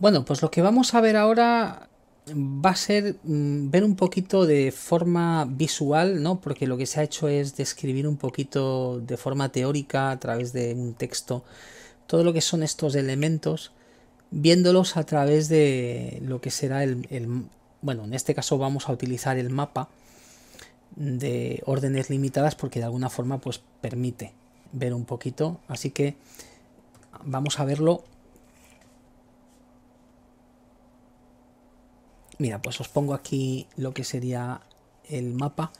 Bueno, pues lo que vamos a ver ahora va a ser mm, ver un poquito de forma visual, ¿no? Porque lo que se ha hecho es describir un poquito de forma teórica a través de un texto todo lo que son estos elementos, viéndolos a través de lo que será el, el bueno, en este caso vamos a utilizar el mapa de órdenes limitadas porque de alguna forma pues permite ver un poquito, así que vamos a verlo Mira, pues os pongo aquí lo que sería el mapa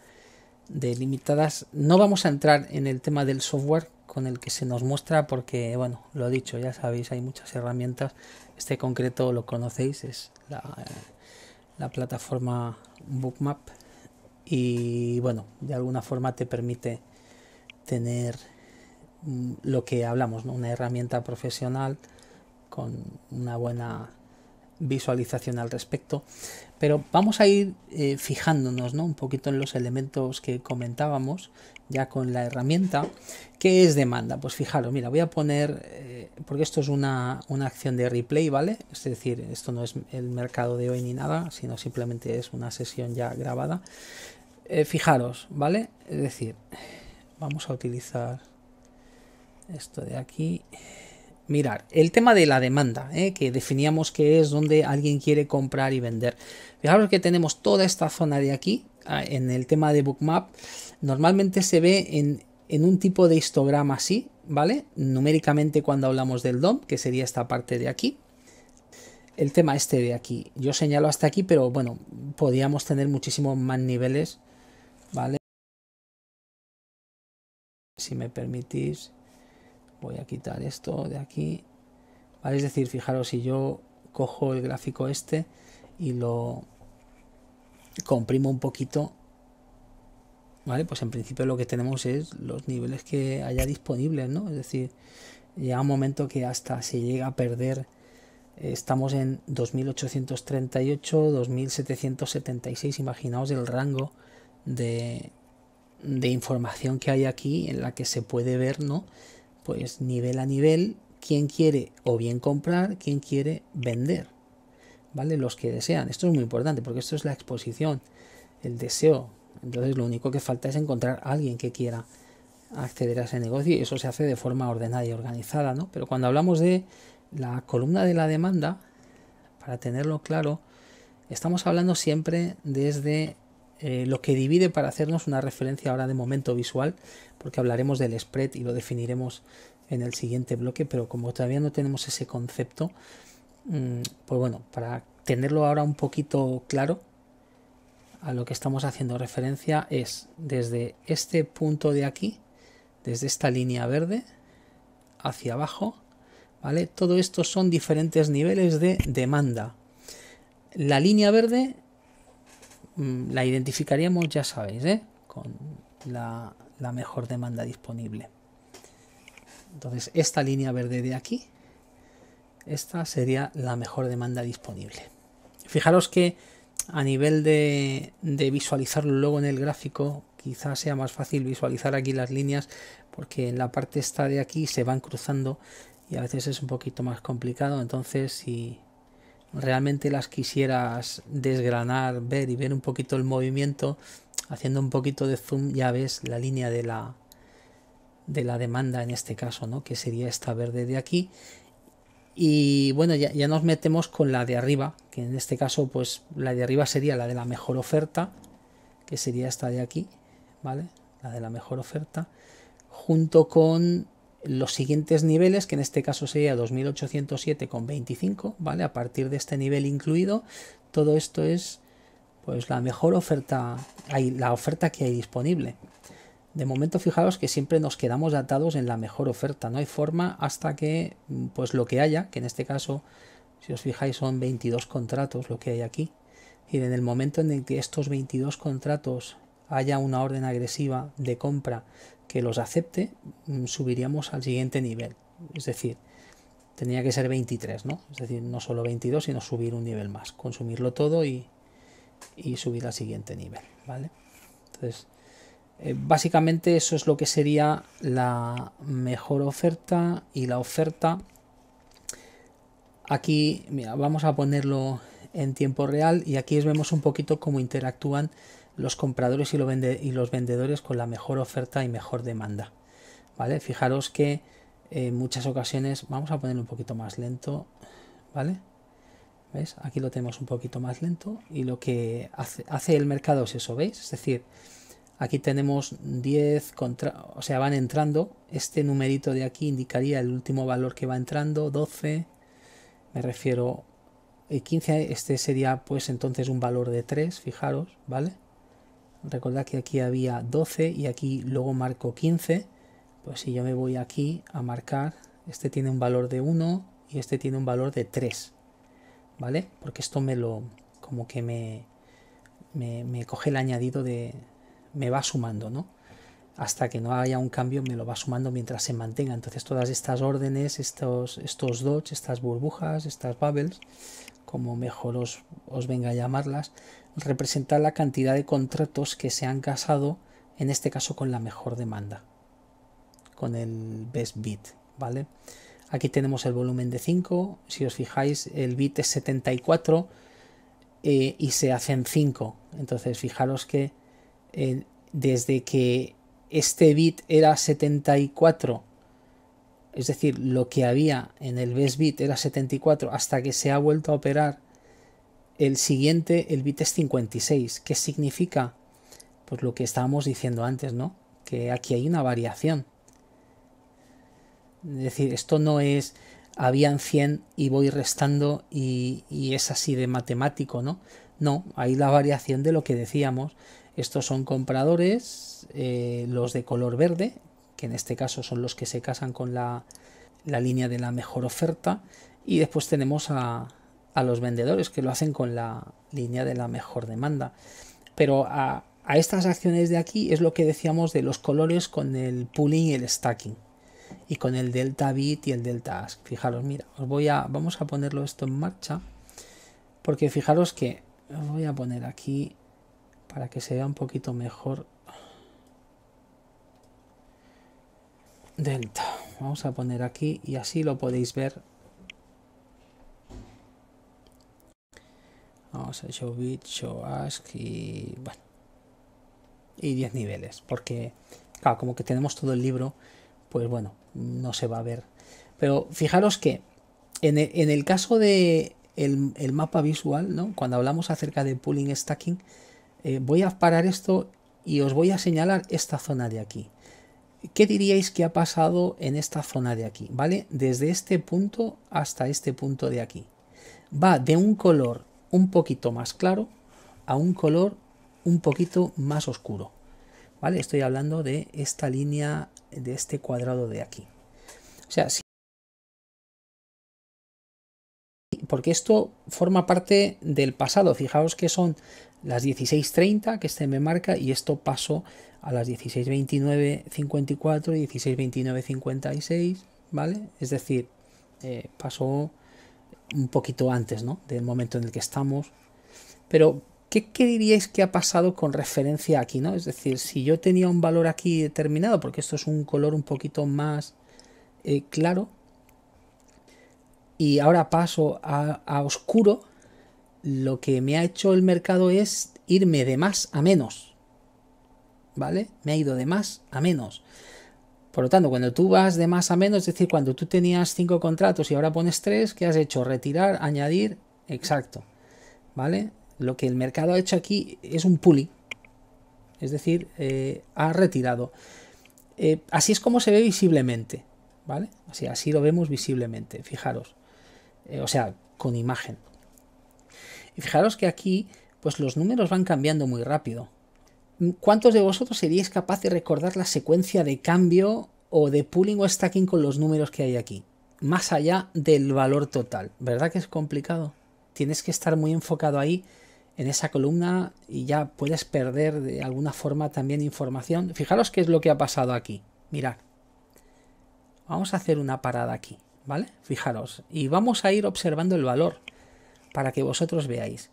de limitadas. No vamos a entrar en el tema del software con el que se nos muestra porque, bueno, lo he dicho, ya sabéis, hay muchas herramientas. Este concreto lo conocéis, es la, plataforma Bookmap y, bueno, de alguna forma te permite tener mm, lo que hablamos, una herramienta profesional con una buena visualización al respecto. Pero vamos a ir eh, fijándonos ¿no? un poquito en los elementos que comentábamos ya con la herramienta. ¿Qué es demanda? Pues fijaros, mira, voy a poner, eh, porque esto es una, acción de replay, ¿vale? Es decir, esto no es el mercado de hoy ni nada, sino simplemente es una sesión ya grabada. Eh, fijaros, ¿vale? Es decir, vamos a utilizar esto de aquí mirar. El tema de la demanda, ¿eh? que definíamos que es donde alguien quiere comprar y vender. Fijaros que tenemos toda esta zona de aquí, ah, en el tema de bookmap, normalmente se ve en, en un tipo de histograma así, ¿vale? Numéricamente cuando hablamos del DOM, que sería esta parte de aquí. El tema este de aquí. Yo señalo hasta aquí, pero bueno, podíamos tener muchísimos más niveles, ¿vale? Si me permitís voy a quitar esto de aquí es decir fijaros si yo cojo el gráfico este y lo comprimo un poquito vale pues en principio lo que tenemos es los niveles que haya disponibles no es decir llega un momento que hasta se llega a perder estamos en 2838 2776 imaginaos el rango de, de información que hay aquí en la que se puede ver no pues nivel a nivel, quién quiere o bien comprar, quién quiere vender. ¿Vale? Los que desean. Esto es muy importante porque esto es la exposición, el deseo. Entonces lo único que falta es encontrar a alguien que quiera acceder a ese negocio y eso se hace de forma ordenada y organizada, ¿no? Pero cuando hablamos de la columna de la demanda, para tenerlo claro, estamos hablando siempre desde eh, lo que divide para hacernos una referencia ahora de momento visual, porque hablaremos del spread y lo definiremos en el siguiente bloque, pero como todavía no tenemos ese concepto, mm, pues bueno, para tenerlo ahora un poquito claro, a lo que estamos haciendo referencia es desde este punto de aquí, desde esta línea verde hacia abajo, ¿vale? Todo esto son diferentes niveles de demanda. La línea verde Mm, la identificaríamos, ya sabéis, ¿eh? con la, mejor demanda disponible. Entonces, esta línea verde de aquí, esta sería la mejor demanda disponible. Fijaros que a nivel de, de, visualizarlo luego en el gráfico, quizás sea más fácil visualizar aquí las líneas, porque en la parte esta de aquí se van cruzando y a veces es un poquito más complicado. Entonces, si, realmente las quisieras desgranar, ver y ver un poquito el movimiento, haciendo un poquito de zoom ya ves la línea de la de la demanda en este caso, ¿no? Que sería esta verde de aquí. Y bueno, ya, ya nos metemos con la de arriba, que en este caso, pues la de arriba sería la de la mejor oferta, que sería esta de aquí, ¿vale? La de la mejor oferta, junto con los siguientes niveles, que en este caso sería 2807,25, ¿vale? A partir de este nivel incluido, todo esto es pues la mejor oferta, hay, la oferta que hay disponible. De momento, fijaros que siempre nos quedamos atados en la mejor oferta, no hay forma hasta que pues lo que haya, que en este caso, si os fijáis, son 22 contratos lo que hay aquí. Y en el momento en el que estos 22 contratos haya una orden agresiva de compra que los acepte, mm, subiríamos al siguiente nivel. Es decir, tenía que ser 23, ¿no? Es decir, no solo 22, sino subir un nivel más, consumirlo todo y, subir al siguiente nivel, ¿vale? Entonces, eh, básicamente eso es lo que sería la mejor oferta y la oferta. Aquí, mira, vamos a ponerlo en tiempo real y aquí vemos un poquito cómo interactúan los compradores y, lo y los vendedores con la mejor oferta y mejor demanda. ¿Vale? Fijaros que en muchas ocasiones, vamos a ponerlo un poquito más lento, ¿vale? ¿Ves? Aquí lo tenemos un poquito más lento y lo que hace, el mercado es eso, ¿veis? Es decir, aquí tenemos 10 contra, o sea, van entrando, este numerito de aquí indicaría el último valor que va entrando, 12, me refiero, 15, eh, este sería pues entonces un valor de 3, fijaros, ¿vale? Recordad que aquí había 12 y aquí luego marco 15. Pues si yo me voy aquí a marcar, este tiene un valor de 1 y este tiene un valor de 3. ¿Vale? Porque esto me lo... como que me... me, me coge el añadido de... me va sumando, ¿no? Hasta que no haya un cambio me lo va sumando mientras se mantenga. Entonces todas estas órdenes, estos, estos dots, estas burbujas, estas bubbles, como mejor os, os venga a llamarlas, representa la cantidad de contratos que se han casado, en este caso con la mejor demanda, con el best bid, ¿vale? Aquí tenemos el volumen de 5, si os fijáis el bit es 74 eh, y se hacen 5, entonces fijaros que eh, desde que este bit era 74 es decir, lo que había en el best bit era 74 hasta que se ha vuelto a operar el siguiente, el bit es 56. ¿Qué significa? Pues lo que estábamos diciendo antes, ¿no? Que aquí hay una variación. Es decir, esto no es habían 100 y voy restando y, es así de matemático, ¿no? No, hay la variación de lo que decíamos. Estos son compradores, eh, los de color verde, que en este caso son los que se casan con la, línea de la mejor oferta. Y después tenemos a, los vendedores que lo hacen con la línea de la mejor demanda. Pero a, estas acciones de aquí es lo que decíamos de los colores con el pooling y el stacking. Y con el delta bit y el delta ask. Fijaros, mira, os voy a. Vamos a ponerlo esto en marcha. Porque fijaros que os voy a poner aquí para que se vea un poquito mejor delta. Vamos a poner aquí y así lo podéis ver. Vamos a show bit, show ask y bueno. Y 10 niveles, porque como que tenemos todo el libro, pues bueno, no se va a ver. Pero fijaros que en e, el, caso de el, mapa visual, ¿no? cuando hablamos acerca de pooling stacking, eh, voy a parar esto y os voy a señalar esta zona de aquí. ¿Qué diríais que ha pasado en esta zona de aquí? ¿Vale? Desde este punto hasta este punto de aquí. Va de un color un poquito más claro a un color un poquito más oscuro. ¿Vale? Estoy hablando de esta línea, de este cuadrado de aquí. O sea, si porque esto forma parte del pasado. Fijaos que son las 16.30 que este me marca y esto pasó a las 16.29.54 y 16.29.56, ¿vale? Es decir, eh, pasó un poquito antes, ¿no? Del momento en el que estamos. Pero, ¿qué, diríais que ha pasado con referencia aquí, ¿no? Es decir, si yo tenía un valor aquí determinado, porque esto es un color un poquito más eh, claro, y ahora paso a oscuro, lo que me ha hecho el mercado es irme de más a menos. ¿vale? Me ha ido de más a menos. Por lo tanto, cuando tú vas de más a menos, es decir, cuando tú tenías cinco contratos y ahora pones tres, ¿qué has hecho? Retirar, añadir, exacto. ¿Vale? Lo que el mercado ha hecho aquí es un puli. Es decir, eh, ha retirado. Eh, así es como se ve visiblemente. ¿Vale? así lo vemos visiblemente. Fijaros. Eh, o sea, con imagen. Y fijaros que aquí, pues los números van cambiando muy rápido. ¿Cuántos de vosotros seríais capaces de recordar la secuencia de cambio o de pooling o stacking con los números que hay aquí? Más allá del valor total. ¿Verdad que es complicado? Tienes que estar muy enfocado ahí en esa columna y ya puedes perder de alguna forma también información. Fijaros qué es lo que ha pasado aquí. Mirad. Vamos a hacer una parada aquí, ¿vale? Fijaros. Y vamos a ir observando el valor para que vosotros veáis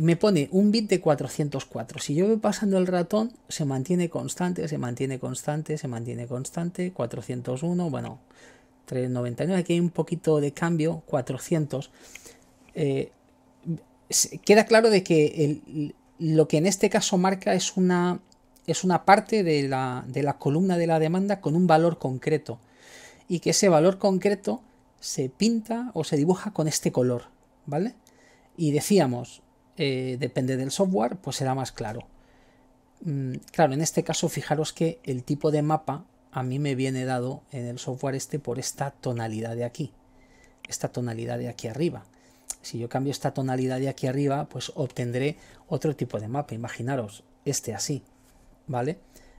me pone un bit de 404. Si yo voy pasando el ratón, se mantiene constante, se mantiene constante, se mantiene constante. 401, bueno, 399. Aquí hay un poquito de cambio, 400. Eh, queda claro de que lo que en este caso marca es una, es una parte de la, de la columna de la demanda con un valor concreto. Y que ese valor concreto se pinta o se dibuja con este color, ¿vale? Y decíamos, eh, depende del software, pues será más claro. Mm, claro, en este caso fijaros que el tipo de mapa a mí me viene dado en el software este por esta tonalidad de aquí, esta tonalidad de aquí arriba. Si yo cambio esta tonalidad de aquí arriba, pues obtendré otro tipo de mapa, imaginaros, este así, ¿vale?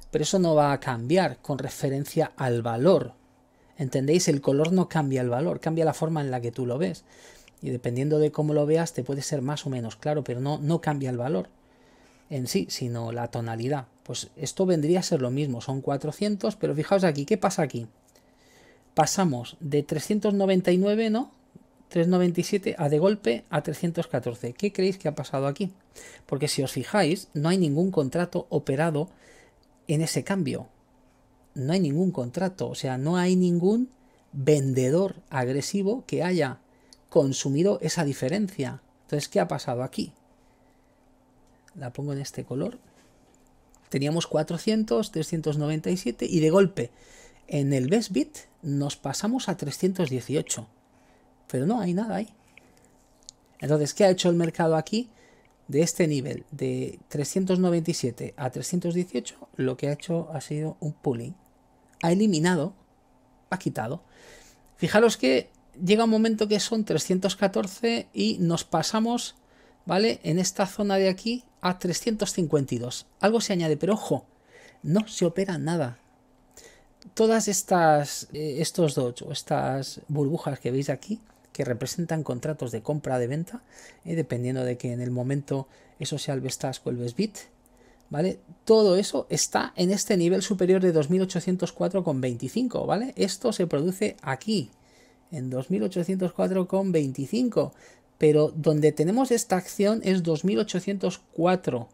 Pero eso no va a cambiar con referencia al valor. ¿Entendéis? El color no cambia el valor, cambia la forma en la que tú lo ves. Y dependiendo de cómo lo veas, te puede ser más o menos claro, pero no, no cambia el valor en sí, sino la tonalidad. Pues esto vendría a ser lo mismo, son 400, pero fijaos aquí, ¿qué pasa aquí? Pasamos de 399, ¿no? 397 a de golpe a 314. ¿Qué creéis que ha pasado aquí? Porque si os fijáis, no hay ningún contrato operado en ese cambio. No hay ningún contrato, o sea, no hay ningún vendedor agresivo que haya consumido esa diferencia. Entonces, ¿qué ha pasado aquí? La pongo en este color. Teníamos 400, 397 y de golpe en el best bit nos pasamos a 318. Pero no hay nada ahí. Entonces, ¿qué ha hecho el mercado aquí? De este nivel, de 397 a 318, lo que ha hecho ha sido un pulling, Ha eliminado, ha quitado. Fijaros que llega un momento que son 314 y nos pasamos, ¿vale? En esta zona de aquí a 352. Algo se añade, pero ojo, no se opera nada. Todas estas, eh, estos dos o estas burbujas que veis aquí, que representan contratos de compra de venta, eh, dependiendo de que en el momento eso sea el vestasco o el Vesbit, ¿vale? Todo eso está en este nivel superior de 2804,25, ¿vale? Esto se produce aquí, en 2804,25. Pero donde tenemos esta acción es 2804.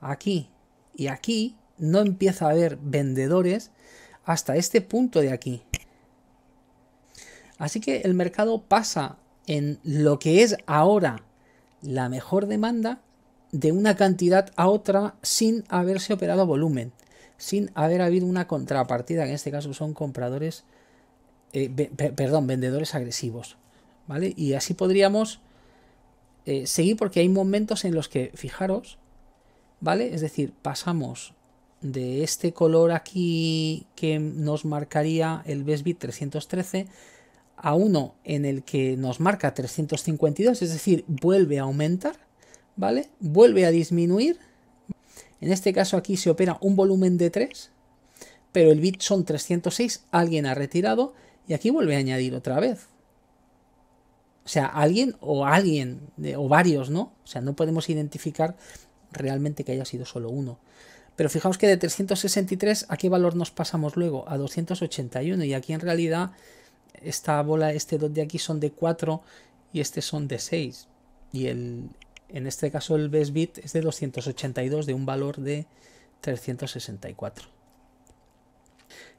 Aquí. Y aquí no empieza a haber vendedores hasta este punto de aquí. Así que el mercado pasa en lo que es ahora la mejor demanda de una cantidad a otra sin haberse operado volumen, sin haber habido una contrapartida, en este caso son compradores eh, perdón, vendedores agresivos. ¿Vale? Y así podríamos eh, seguir porque hay momentos en los que, fijaros, ¿vale? Es decir, pasamos de este color aquí que nos marcaría el best 313 a uno en el que nos marca 352, es decir, vuelve a aumentar, ¿vale? Vuelve a disminuir. En este caso aquí se opera un volumen de 3, pero el bit son 306, alguien ha retirado y aquí vuelve a añadir otra vez. O sea, alguien o alguien, o varios, ¿no? O sea, no podemos identificar realmente que haya sido solo uno. Pero fijaos que de 363, ¿a qué valor nos pasamos luego? A 281. Y aquí en realidad, esta bola, este dos de aquí son de 4 y este son de 6. Y en este caso el best bit es de 282, de un valor de 364.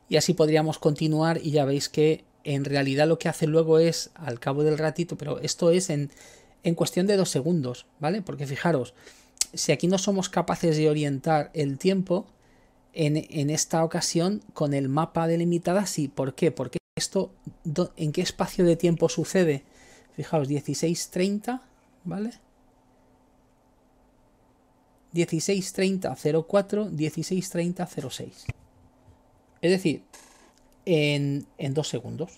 Y así podríamos continuar y ya veis que en realidad lo que hace luego es, al cabo del ratito, pero esto es en, cuestión de dos segundos, ¿vale? Porque fijaros, si aquí no somos capaces de orientar el tiempo, en, esta ocasión con el mapa delimitada, sí. ¿Por qué? Porque esto, ¿en qué espacio de tiempo sucede? Fijaos, 16.30, ¿vale? 16.30.04, 16.30.06. Es decir, en, dos segundos.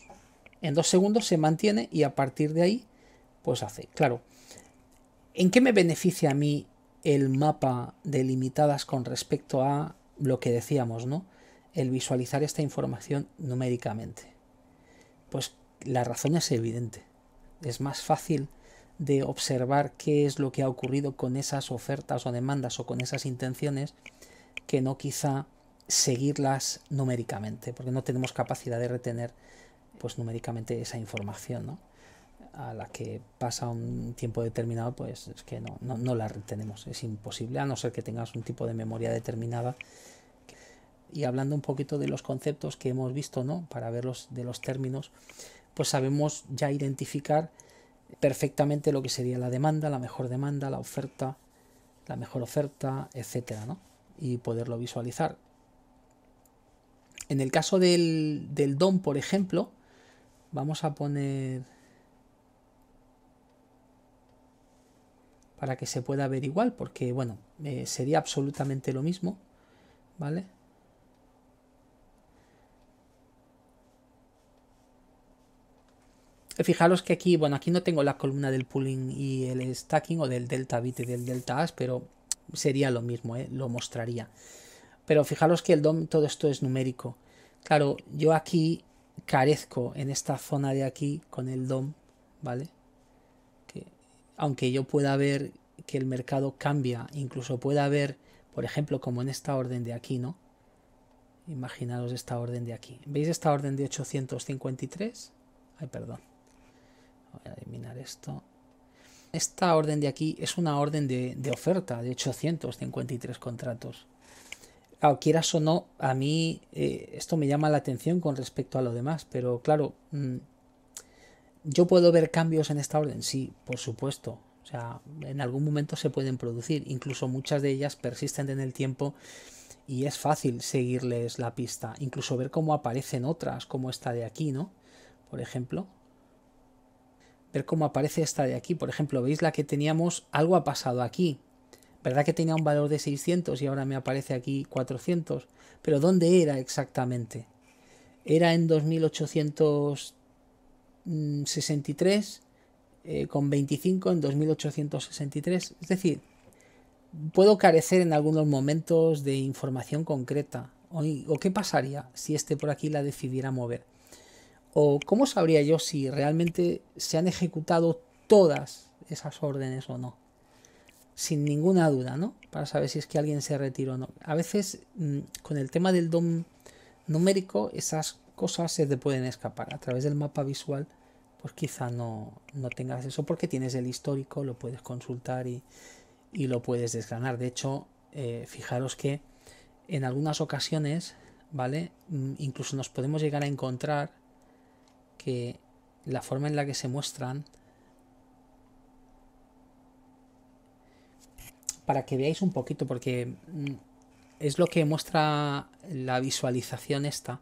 En dos segundos se mantiene y a partir de ahí, pues hace. Claro, ¿en qué me beneficia a mí el mapa delimitadas con respecto a lo que decíamos, ¿no? El visualizar esta información numéricamente. Pues la razón es evidente. Es más fácil de observar qué es lo que ha ocurrido con esas ofertas o demandas o con esas intenciones que no quizá seguirlas numéricamente, porque no tenemos capacidad de retener pues numéricamente esa información, ¿no? A la que pasa un tiempo determinado, pues es que no, no, no la retenemos, es imposible, a no ser que tengas un tipo de memoria determinada. Y hablando un poquito de los conceptos que hemos visto, ¿no? Para verlos de los términos, pues sabemos ya identificar perfectamente lo que sería la demanda, la mejor demanda, la oferta, la mejor oferta, etcétera, ¿no? Y poderlo visualizar. En el caso del, del DOM, por ejemplo, vamos a poner... Para que se pueda ver igual, porque bueno, eh, sería absolutamente lo mismo, ¿vale? Fijaros que aquí, bueno, aquí no tengo la columna del pooling y el stacking o del delta bit y del delta as, pero sería lo mismo, ¿eh? lo mostraría. Pero fijaros que el DOM todo esto es numérico. Claro, yo aquí carezco en esta zona de aquí con el DOM, ¿vale? aunque yo pueda ver que el mercado cambia, incluso pueda haber, por ejemplo, como en esta orden de aquí, ¿no? Imaginaros esta orden de aquí. ¿Veis esta orden de 853? Ay, perdón. Voy a eliminar esto. Esta orden de aquí es una orden de oferta de 853 contratos. Ah, quieras o no, a mí eh, esto me llama la atención con respecto a lo demás, pero claro, mm, yo puedo ver cambios en esta orden, sí, por supuesto. O sea, en algún momento se pueden producir, incluso muchas de ellas persisten en el tiempo y es fácil seguirles la pista, incluso ver cómo aparecen otras, como esta de aquí, ¿no? Por ejemplo, ver cómo aparece esta de aquí, por ejemplo, veis la que teníamos, algo ha pasado aquí, ¿Verdad que tenía un valor de 600 y ahora me aparece aquí 400? Pero ¿dónde era exactamente? Era en 2863 eh, con 25 en 2863. Es decir, puedo carecer en algunos momentos de información concreta. O, o, qué pasaría si este por aquí la decidiera mover? ¿O cómo sabría yo si realmente se han ejecutado todas esas órdenes o no? sin ninguna duda, ¿no? Para saber si es que alguien se retiró o no. A veces, mm, con el tema del DOM numérico, esas cosas se te pueden escapar. A través del mapa visual, pues quizá no, tengas eso, porque tienes el histórico, lo puedes consultar y, lo puedes desgranar. De hecho, eh, fijaros que en algunas ocasiones, ¿vale? Mm, incluso nos podemos llegar a encontrar que la forma en la que se muestran para que veáis un poquito, porque mm, es lo que muestra la visualización esta.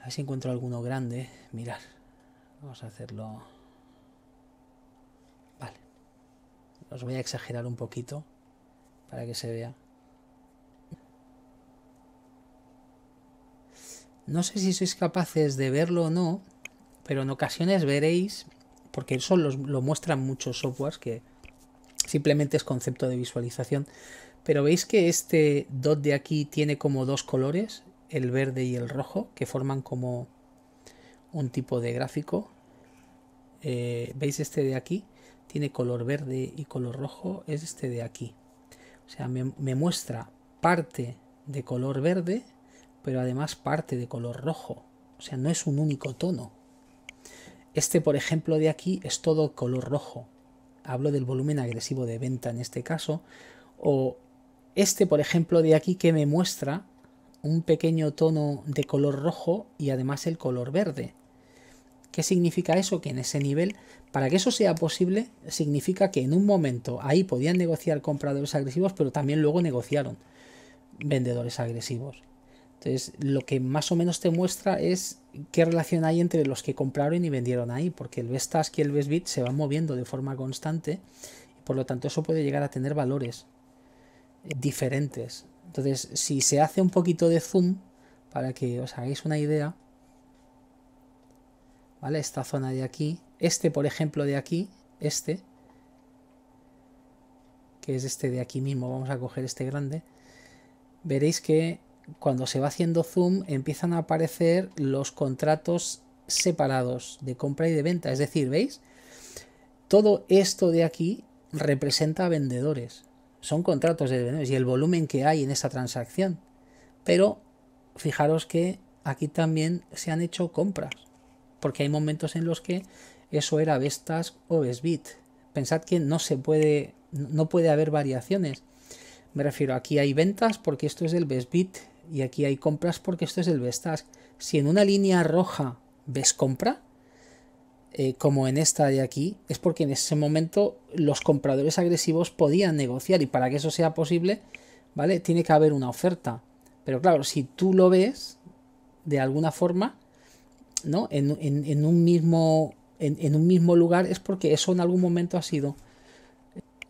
A ver si encuentro alguno grande. Mirar. Vamos a hacerlo. Vale. Os voy a exagerar un poquito para que se vea. No sé si sois capaces de verlo o no, pero en ocasiones veréis, porque eso lo, lo muestran muchos softwares que Simplemente es concepto de visualización. Pero veis que este dot de aquí tiene como dos colores, el verde y el rojo, que forman como un tipo de gráfico. Eh, ¿Veis este de aquí? Tiene color verde y color rojo, es este de aquí. O sea, me, me muestra parte de color verde, pero además parte de color rojo. O sea, no es un único tono. Este, por ejemplo, de aquí es todo color rojo, hablo del volumen agresivo de venta en este caso, o este, por ejemplo, de aquí que me muestra un pequeño tono de color rojo y además el color verde. ¿Qué significa eso? Que en ese nivel, para que eso sea posible, significa que en un momento ahí podían negociar compradores agresivos, pero también luego negociaron vendedores agresivos. Entonces, lo que más o menos te muestra es qué relación hay entre los que compraron y vendieron ahí, porque el Vestask y el Vestbit se van moviendo de forma constante y por lo tanto eso puede llegar a tener valores eh, diferentes. Entonces, si se hace un poquito de zoom para que os hagáis una idea, ¿vale? Esta zona de aquí, este por ejemplo de aquí, este, que es este de aquí mismo, vamos a coger este grande, veréis que cuando se va haciendo zoom empiezan a aparecer los contratos separados de compra y de venta. Es decir, ¿veis? Todo esto de aquí representa vendedores. Son contratos de vendedores y el volumen que hay en esa transacción. Pero fijaros que aquí también se han hecho compras. Porque hay momentos en los que eso era Vestas o bit. Pensad que no se puede, no puede haber variaciones. Me refiero, aquí hay ventas porque esto es el besbit y aquí hay compras porque esto es el Vestask. Si en una línea roja ves compra, eh, como en esta de aquí, es porque en ese momento los compradores agresivos podían negociar y para que eso sea posible, ¿vale? Tiene que haber una oferta. Pero claro, si tú lo ves de alguna forma, ¿no? En, un, mismo, en un mismo lugar es porque eso en algún momento ha sido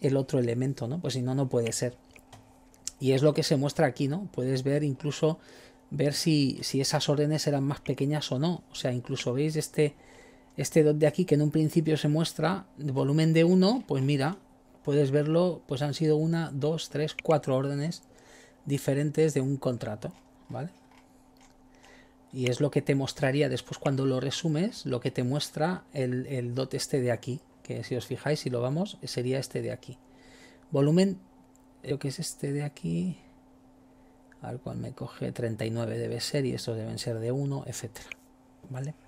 el otro elemento, ¿no? Pues si no, no puede ser. Y es lo que se muestra aquí, ¿no? Puedes ver incluso ver si, si esas órdenes eran más pequeñas o no. O sea, incluso veis este, este dot de aquí que en un principio se muestra de volumen de 1, pues mira, puedes verlo, pues han sido una, dos, tres, cuatro órdenes diferentes de un contrato, ¿vale? Y es lo que te mostraría después cuando lo resumes, lo que te muestra el, el dot este de aquí, que si os fijáis, si lo vamos, sería este de aquí. Volumen Creo que es este de aquí. al cual me coge. 39 debe ser y estos deben ser de 1, etcétera. ¿Vale?